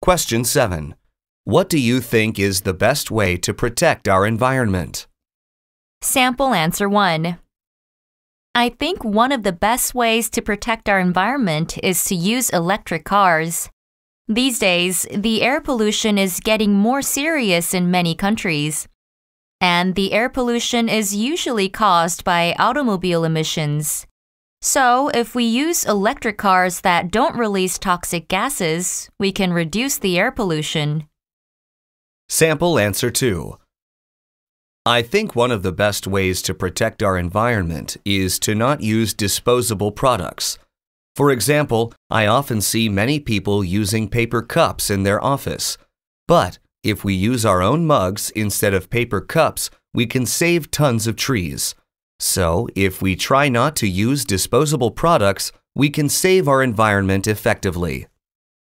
Question 7. What do you think is the best way to protect our environment? Sample answer 1. I think one of the best ways to protect our environment is to use electric cars. These days, the air pollution is getting more serious in many countries. And the air pollution is usually caused by automobile emissions. So, if we use electric cars that don't release toxic gases, we can reduce the air pollution. Sample answer 2. I think one of the best ways to protect our environment is to not use disposable products. For example, I often see many people using paper cups in their office. But if we use our own mugs instead of paper cups, we can save tons of trees. So, if we try not to use disposable products, we can save our environment effectively.